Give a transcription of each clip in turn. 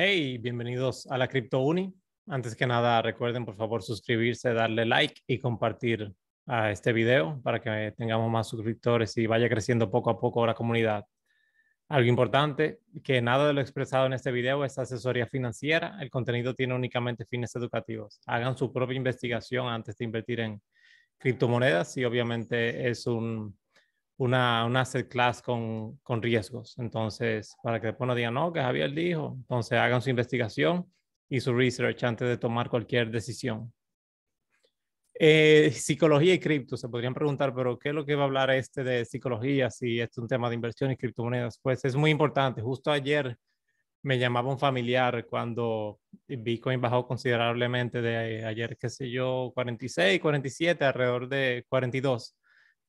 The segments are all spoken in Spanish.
Hey, bienvenidos a la Crypto Uni. Antes que nada, recuerden por favor suscribirse, darle like y compartir a este video para que tengamos más suscriptores y vaya creciendo poco a poco la comunidad. Algo importante, que nada de lo expresado en este video es asesoría financiera, el contenido tiene únicamente fines educativos. Hagan su propia investigación antes de invertir en criptomonedas y obviamente es un una, una asset class con, riesgos. Entonces, para que después no digan, no, que Javier dijo, entonces hagan su investigación y su research antes de tomar cualquier decisión. Eh, psicología y cripto, se podrían preguntar, pero ¿qué es lo que va a hablar este de psicología si es un tema de inversión y criptomonedas? Pues es muy importante. Justo ayer me llamaba un familiar cuando Bitcoin bajó considerablemente de ayer, qué sé yo, 46, 47, alrededor de 42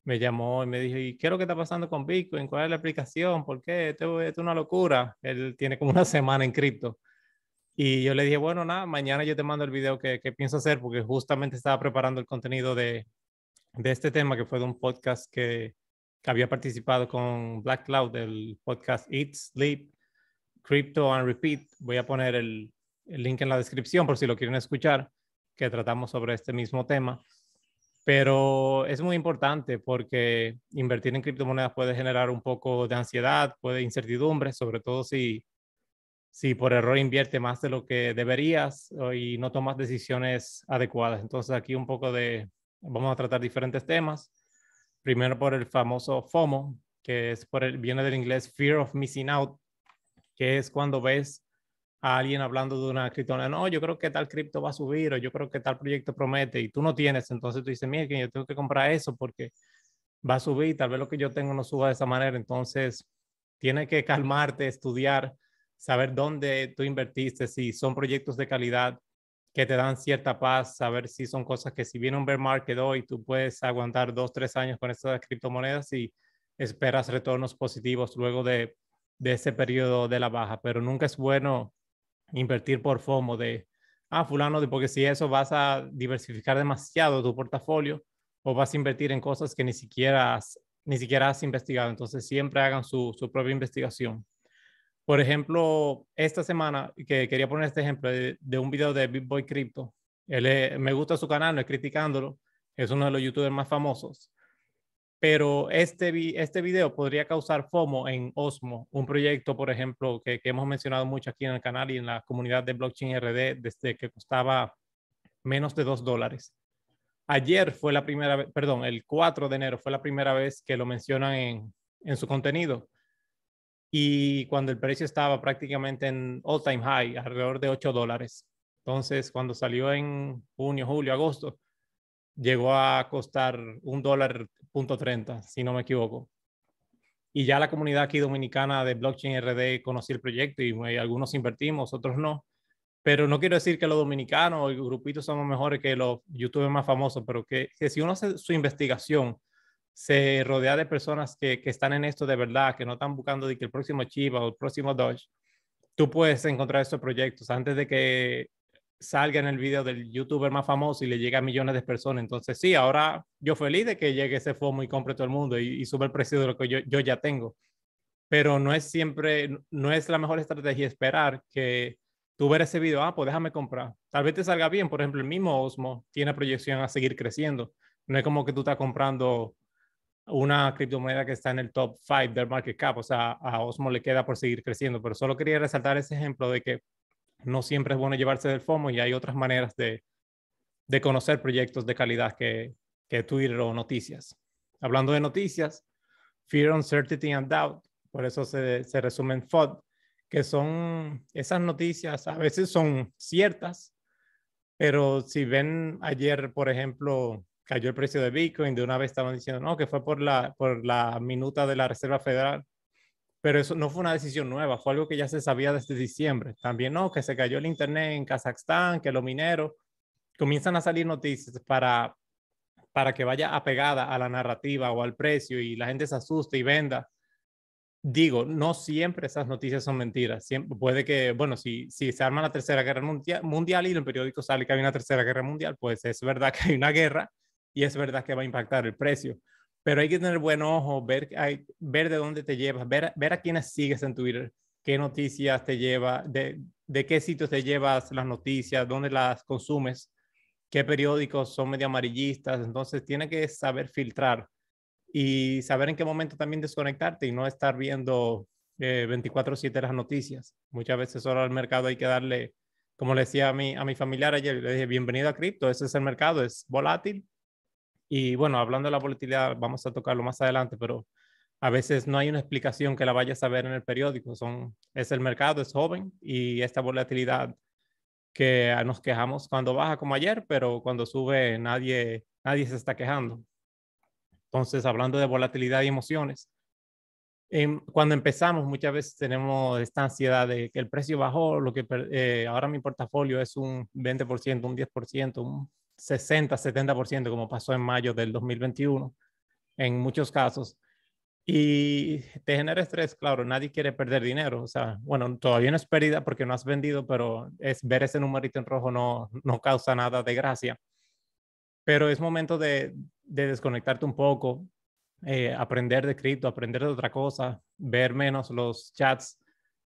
me llamó y me dijo, ¿y qué es lo que está pasando con Bitcoin? ¿Cuál es la aplicación? ¿Por qué? Esto, es una locura. Él tiene como una semana en cripto. Y yo le dije, bueno, nada, mañana yo te mando el video que, que pienso hacer porque justamente estaba preparando el contenido de, de este tema que fue de un podcast que, que había participado con Black Cloud, del podcast Eat, Sleep, Crypto and Repeat. Voy a poner el, el link en la descripción por si lo quieren escuchar, que tratamos sobre este mismo tema pero es muy importante porque invertir en criptomonedas puede generar un poco de ansiedad, puede incertidumbre, sobre todo si, si por error invierte más de lo que deberías y no tomas decisiones adecuadas. Entonces aquí un poco de, vamos a tratar diferentes temas. Primero por el famoso FOMO, que es por el, viene del inglés Fear of Missing Out, que es cuando ves a alguien hablando de una criptomoneda, no, yo creo que tal cripto va a subir o yo creo que tal proyecto promete y tú no tienes, entonces tú dices, mira, que yo tengo que comprar eso porque va a subir, tal vez lo que yo tengo no suba de esa manera, entonces tiene que calmarte, estudiar, saber dónde tú invertiste, si son proyectos de calidad que te dan cierta paz, saber si son cosas que si viene un bear market hoy, tú puedes aguantar dos, tres años con estas criptomonedas y esperas retornos positivos luego de, de ese periodo de la baja, pero nunca es bueno invertir por FOMO de, ah, fulano, de, porque si eso vas a diversificar demasiado tu portafolio o vas a invertir en cosas que ni siquiera has, ni siquiera has investigado. Entonces siempre hagan su, su propia investigación. Por ejemplo, esta semana, que quería poner este ejemplo de, un video de BitBoy Crypto. Él me gusta su canal, no es criticándolo. Es uno de los youtubers más famosos pero este, este video podría causar FOMO en Osmo, un proyecto, por ejemplo, que, hemos mencionado mucho aquí en el canal y en la comunidad de Blockchain RD desde que costaba menos de 2 dólares. Ayer fue la primera vez, perdón, el 4 de enero fue la primera vez que lo mencionan en, su contenido. Y cuando el precio estaba prácticamente en all time high, alrededor de 8 dólares. Entonces, cuando salió en junio, julio, agosto, llegó a costar un dólar 30, si no me equivoco. Y ya la comunidad aquí dominicana de blockchain RD conocí el proyecto y, eh, algunos invertimos, otros no. Pero no quiero decir que los dominicanos o el grupito somos mejores que los youtubers más famosos, pero que, si uno hace su investigación, se rodea de personas que, están en esto de verdad, que no están buscando que el próximo Chiva o el próximo Dodge, tú puedes encontrar estos proyectos antes de que salga en el video del youtuber más famoso y le llega a millones de personas. Entonces, sí, ahora yo feliz de que llegue ese FOMO y compre todo el mundo y, sube el precio de lo que yo, yo, ya tengo. Pero no es siempre, no es la mejor estrategia esperar que tú ver ese video, ah, pues déjame comprar. Tal vez te salga bien, por ejemplo, el mismo Osmo tiene proyección a seguir creciendo. No es como que tú estás comprando una criptomoneda que está en el top 5 del market cap, o sea, a Osmo le queda por seguir creciendo, pero solo quería resaltar ese ejemplo de que no siempre es bueno llevarse del FOMO y hay otras maneras de, conocer proyectos de calidad que, que Twitter o noticias. Hablando de noticias, Fear, Uncertainty and Doubt, por eso se, se resume en FOD, que son esas noticias, a veces son ciertas, pero si ven ayer, por ejemplo, cayó el precio de Bitcoin, de una vez estaban diciendo, no, que fue por la, por la minuta de la Reserva Federal, pero eso no fue una decisión nueva, fue algo que ya se sabía desde diciembre. También no, que se cayó el internet en Kazajstán, que los mineros comienzan a salir noticias para para que vaya apegada a la narrativa o al precio y la gente se asuste y venda. Digo, no siempre esas noticias son mentiras. puede que, bueno, si, si se arma la Tercera Guerra mundial, mundial y en el periódico sale que hay una Tercera Guerra Mundial, pues es verdad que hay una guerra y es verdad que va a impactar el precio pero hay que tener buen ojo, ver, ver de dónde te llevas, ver, ver a quiénes sigues en Twitter, qué noticias te lleva, de, qué sitios te llevas las noticias, dónde las consumes, qué periódicos son medio amarillistas, entonces tiene que saber filtrar y saber en qué momento también desconectarte y no estar viendo eh, 24/7 las noticias. Muchas veces solo al mercado hay que darle, como le decía a mi, a mi familiar ayer, le dije, bienvenido a cripto, ese es el mercado, es volátil, y bueno, hablando de la volatilidad, vamos a tocarlo más adelante, pero a veces no hay una explicación que la vayas a ver en el periódico. es el mercado, es joven y esta volatilidad que nos quejamos cuando baja como ayer, pero cuando sube nadie, nadie se está quejando. Entonces, hablando de volatilidad y emociones, Em, cuando empezamos muchas veces tenemos esta ansiedad de que el precio bajó, lo que eh, ahora mi portafolio es un 20%, un 10%, un 60, 70%, como pasó en mayo del 2021, en muchos casos. Y te genera estrés, claro, nadie quiere perder dinero. O sea, bueno, todavía no es pérdida porque no has vendido, pero es ver ese numerito en rojo no, no causa nada de gracia. Pero es momento de, de desconectarte un poco, eh, aprender de cripto, aprender de otra cosa, ver menos los chats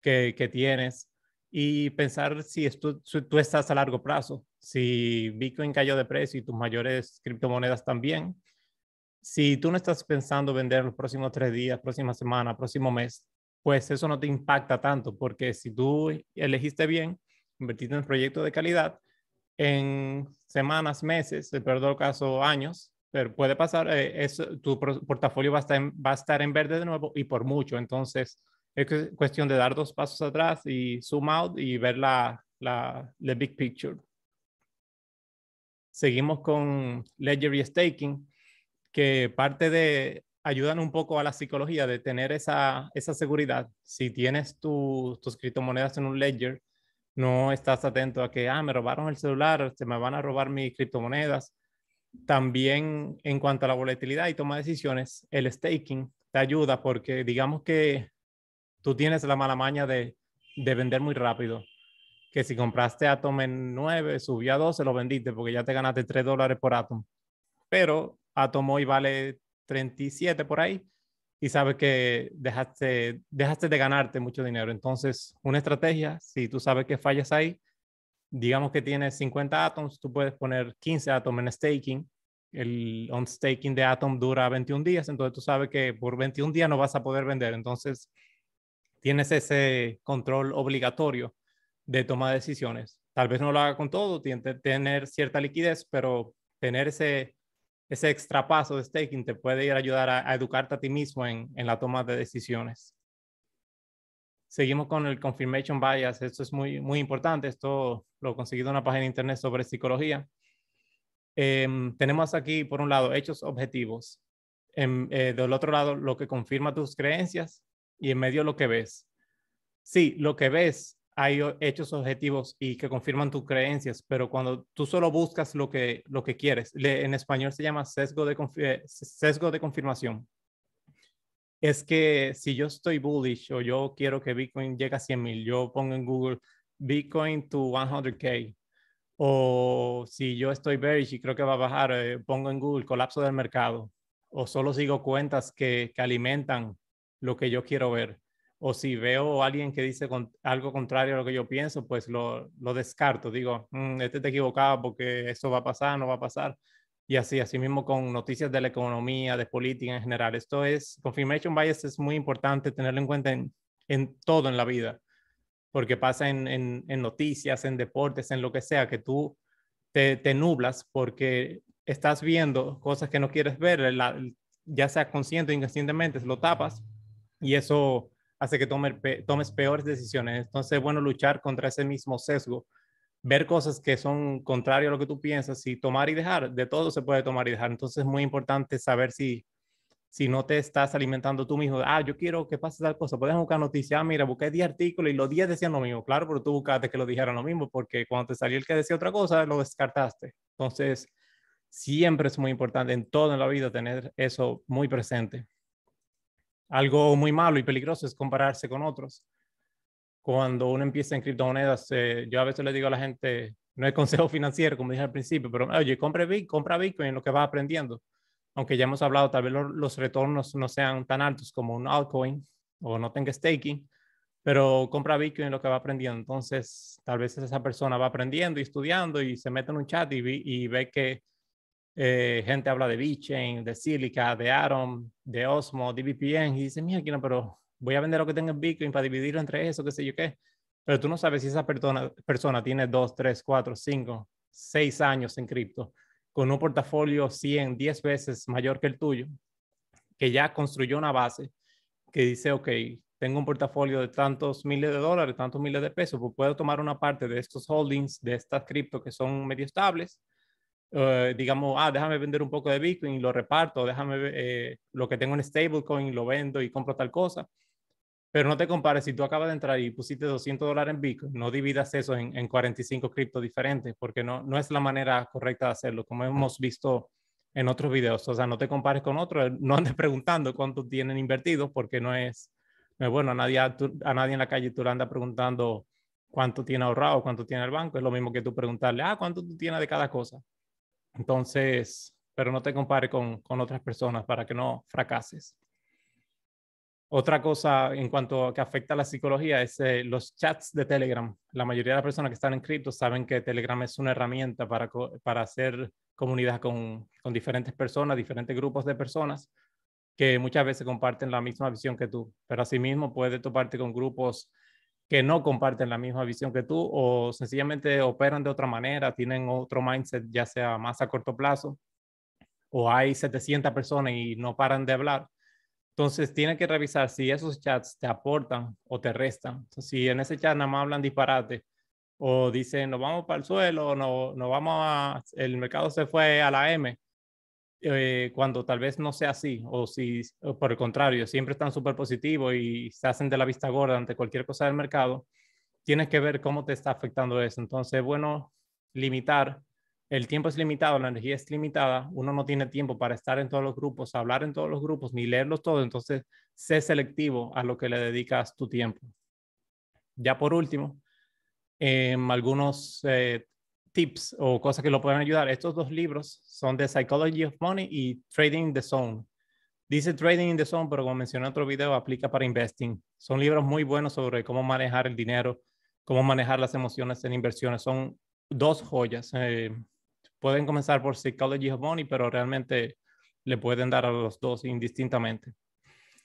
que, tienes y pensar si, tú estás a largo plazo, si Bitcoin cayó de precio y tus mayores criptomonedas también. Si tú no estás pensando vender los próximos tres días, próxima semana, próximo mes, pues eso no te impacta tanto, porque si tú elegiste bien, invertiste en proyecto de calidad, en semanas, meses, en peor caso años, pero puede pasar, eh, es, tu portafolio va a, estar en, va a estar en verde de nuevo y por mucho. Entonces, es cuestión de dar dos pasos atrás y zoom out y ver la, la, big picture. Seguimos con Ledger y Staking, que parte de, ayudan un poco a la psicología de tener esa, esa seguridad. Si tienes tu, tus criptomonedas en un ledger, no estás atento a que, ah, me robaron el celular, se este, me van a robar mis criptomonedas. También en cuanto a la volatilidad y toma de decisiones, el staking te ayuda porque digamos que tú tienes la mala maña de, vender muy rápido. Que si compraste Atom en 9, subió a 12, lo vendiste porque ya te ganaste 3 dólares por Atom. Pero Atom hoy vale 37 por ahí y sabes que dejaste, dejaste de ganarte mucho dinero. Entonces, una estrategia, si tú sabes que fallas ahí, digamos que tienes 50 atoms, tú puedes poner 15 atoms en staking. El on staking de Atom dura 21 días, entonces tú sabes que por 21 días no vas a poder vender. Entonces tienes ese control obligatorio de toma de decisiones. Tal vez no lo haga con todo, tiene tener cierta liquidez, pero tener ese, ese extra paso de staking te puede ir a ayudar a, a educarte a ti mismo en, en la toma de decisiones seguimos con el confirmation bias. Esto es muy, muy importante. Esto lo he conseguido en una página de internet sobre psicología. Em, tenemos aquí, por un lado, hechos objetivos. Em, eh, del otro lado, lo que confirma tus creencias y en medio lo que ves. Sí, lo que ves, hay hechos objetivos y que confirman tus creencias, pero cuando tú solo buscas lo que, lo que quieres, en español se llama sesgo de, eh, sesgo de confirmación es que si yo estoy bullish o yo quiero que Bitcoin llegue a 100 mil, yo pongo en Google Bitcoin to 100K. O si yo estoy bearish y creo que va a bajar, eh, pongo en Google colapso del mercado. O solo sigo cuentas que, alimentan lo que yo quiero ver. O si veo a alguien que dice algo contrario a lo que yo pienso, pues lo, descarto. Digo, mm, este te equivocado porque eso va a pasar, no va a pasar y así, así mismo con noticias de la economía, de política en general. Esto es, confirmation bias es muy importante tenerlo en cuenta en, todo en la vida, porque pasa en, noticias, en deportes, en lo que sea, que tú te, nublas porque estás viendo cosas que no quieres ver, ya sea consciente o inconscientemente, lo tapas y eso hace que tomes peores decisiones. Entonces, bueno, luchar contra ese mismo sesgo ver cosas que son contrarias a lo que tú piensas y tomar y dejar. De todo se puede tomar y dejar. Entonces es muy importante saber si, si no te estás alimentando tú mismo. Ah, yo quiero que pase tal cosa. Puedes buscar noticias. Ah, mira, busqué 10 artículos y los 10 decían lo mismo. Claro, pero tú buscaste que lo dijeran lo mismo porque cuando te salió el que decía otra cosa, lo descartaste. Entonces, siempre es muy importante en toda la vida tener eso muy presente. Algo muy malo y peligroso es compararse con otros cuando uno empieza en criptomonedas, eh, yo a veces le digo a la gente, no es consejo financiero, como dije al principio, pero oye, compra Bitcoin, compra Bitcoin, lo que vas aprendiendo. Aunque ya hemos hablado, tal vez los, retornos no sean tan altos como un altcoin o no tenga staking, pero compra Bitcoin lo que va aprendiendo. Entonces, tal vez esa persona va aprendiendo y estudiando y se mete en un chat y, ve que eh, gente habla de VeChain, de Silica, de Atom, de Osmo, de VPN y dice, mira, no, pero voy a vender lo que tengo en Bitcoin para dividirlo entre eso, qué sé yo qué. Pero tú no sabes si esa persona, persona tiene 2, 3, 4, 5, 6 años en cripto, con un portafolio 100, 10 veces mayor que el tuyo, que ya construyó una base, que dice, ok, tengo un portafolio de tantos miles de dólares, tantos miles de pesos, pues puedo tomar una parte de estos holdings, de estas cripto que son medio estables, eh, digamos, ah, déjame vender un poco de Bitcoin y lo reparto, déjame eh, lo que tengo en stablecoin, lo vendo y compro tal cosa. Pero no te compares, si tú acabas de entrar y pusiste 200 dólares en Bitcoin, no dividas eso en, 45 criptos diferentes, porque no, no es la manera correcta de hacerlo, como ah. hemos visto en otros videos. O sea, no te compares con otros, no andes preguntando cuánto tienen invertidos, porque no es, bueno. A nadie, a nadie en la calle tú le andas preguntando cuánto tiene ahorrado, cuánto tiene el banco. Es lo mismo que tú preguntarle, ah, cuánto tú tienes de cada cosa. Entonces, pero no te compares con, con otras personas para que no fracases. Otra cosa en cuanto a que afecta a la psicología es eh, los chats de Telegram. La mayoría de las personas que están en saben que Telegram es una herramienta para, hacer comunidad con, con, diferentes personas, diferentes grupos de personas que muchas veces comparten la misma visión que tú, pero asimismo puedes toparte con grupos que no comparten la misma visión que tú o sencillamente operan de otra manera, tienen otro mindset, ya sea más a corto plazo, o hay 700 personas y no paran de hablar entonces, tienes que revisar si esos chats te aportan o te restan. si en ese chat nada más hablan disparate o dicen, nos vamos para el suelo, no, nos vamos a, el mercado se fue a la M, eh, cuando tal vez no sea así, o si o por el contrario, siempre están súper positivos y se hacen de la vista gorda ante cualquier cosa del mercado, tienes que ver cómo te está afectando eso. Entonces, bueno, limitar el tiempo es limitado, la energía es limitada, uno no tiene tiempo para estar en todos los grupos, hablar en todos los grupos, ni leerlos todos, entonces sé selectivo a lo que le dedicas tu tiempo. Ya por último, em, algunos eh, tips o cosas que lo pueden ayudar. Estos dos libros son The Psychology of Money y Trading the Zone. Dice Trading in the Zone, pero como mencioné en otro video, aplica para investing. Son libros muy buenos sobre cómo manejar el dinero, cómo manejar las emociones en inversiones. Son dos joyas. Em, pueden comenzar por Psychology of Money, pero realmente le pueden dar a los dos indistintamente.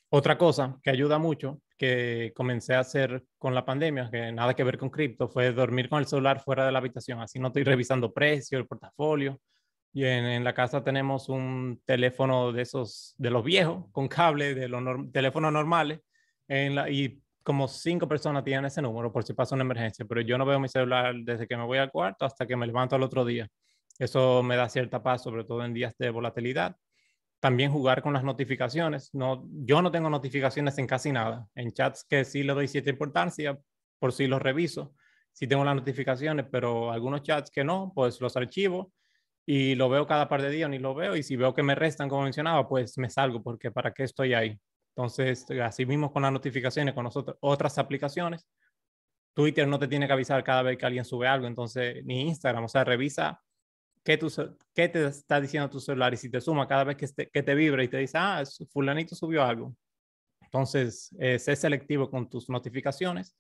Otra cosa que ayuda mucho, que comencé a hacer con la pandemia, que nada que ver con cripto, fue dormir con el celular fuera de la habitación. Así no estoy revisando precio, el portafolio. Y en, la casa tenemos un teléfono de esos, de los viejos, con cable, de los teléfonos normales. En la, y como cinco personas tienen ese número por si pasa una emergencia. Pero yo no veo mi celular desde que me voy al cuarto hasta que me levanto al otro día. Eso me da cierta paz, sobre todo en días de volatilidad. También jugar con las notificaciones. No, yo no tengo notificaciones en casi nada. En chats que sí le doy cierta importancia, por si los reviso. Sí tengo las notificaciones, pero algunos chats que no, pues los archivo y lo veo cada par de días, ni lo veo. Y si veo que me restan, como mencionaba, pues me salgo, porque ¿para qué estoy ahí? Entonces, así mismo con las notificaciones, con otras aplicaciones, Twitter no te tiene que avisar cada vez que alguien sube algo, entonces, ni Instagram, o sea, revisa qué, tu, te está diciendo tu celular y si te suma cada vez que te, este, que te vibra y te dice, ah, fulanito subió algo. Entonces, eh, sé selectivo con tus notificaciones.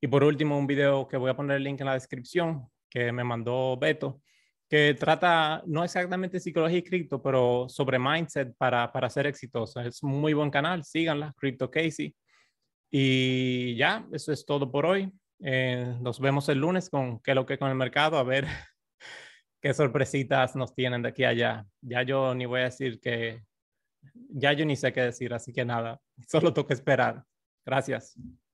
Y por último, un video que voy a poner el link en la descripción que me mandó Beto, que trata, no exactamente psicología y cripto, pero sobre mindset para, para ser exitoso. Es un muy buen canal, síganla, Crypto Casey. Y ya, eso es todo por hoy. Eh, nos vemos el lunes con qué es lo que con el mercado, a ver qué sorpresitas nos tienen de aquí a allá. Ya yo ni voy a decir que, ya yo ni sé qué decir, así que nada, solo toca esperar. Gracias.